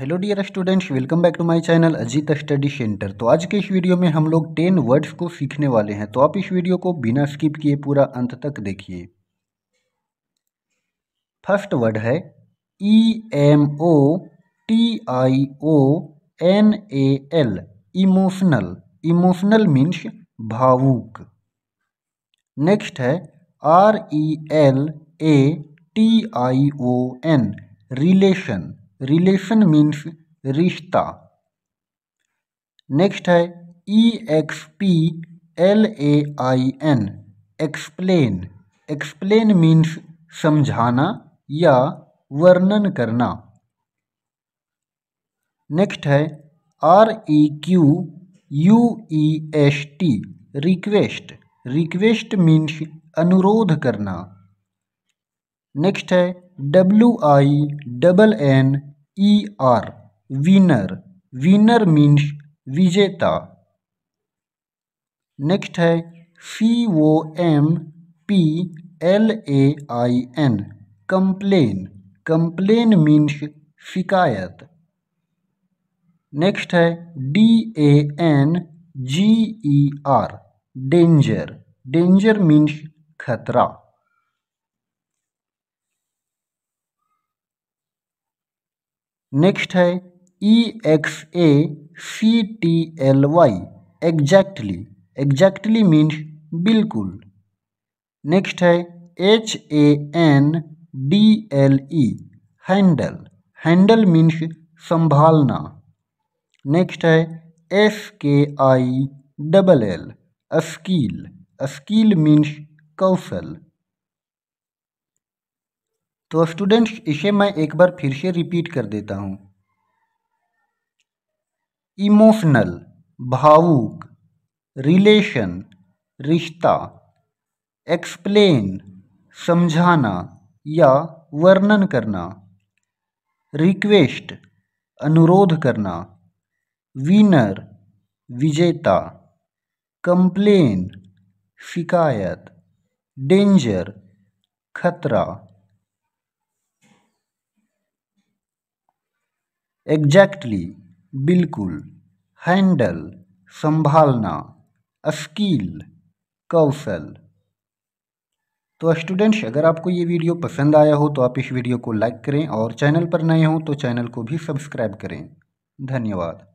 hello dear students welcome back to my channel Ajit Study Centre तो आज के इस वीडियो में हम लोग टेन वर्ड्स को सीखने वाले हैं तो आप इस वीडियो को बिना स्किप किए पूरा अंत तक देखिए फर्स्ट वर्ड है E M O T I O N A L emotional emotional means भावुक नेक्स्ट है R E L A T I O N relation relation means रिश्ता नेक्स्ट है E X P L A I N explain explain means समझाना या वर्णन करना next है R E Q U E S T request request means अनुरोध करना next है W I double N E R winner winner means विजेता next है C O M P L A I N complain complain means शिकायत next है D A N G E R danger danger means खतरा next है E X A C T L Y exactly exactly means बिल्कुल next है H A N D L E handle handle means संभालना next है S K I double L skill skill means कौशल तो students इसे मैं एक बार फिर से रिपीट कर देता हूँ इमोशनल भावुक रिलेशन रिश्ता एक्सप्लेन समझाना या वर्णन करना रिक्वेस्ट अनुरोध करना विनर विजेता कंप्लेन शिकायत डेंजर खतरा एग्जैक्टली बिल्कुल हैंडल संभालना स्किल कौशल तो स्टूडेंट्स अगर आपको ये वीडियो पसंद आया हो तो आप इस वीडियो को लाइक करें और चैनल पर नए हों तो चैनल को भी सब्सक्राइब करें धन्यवाद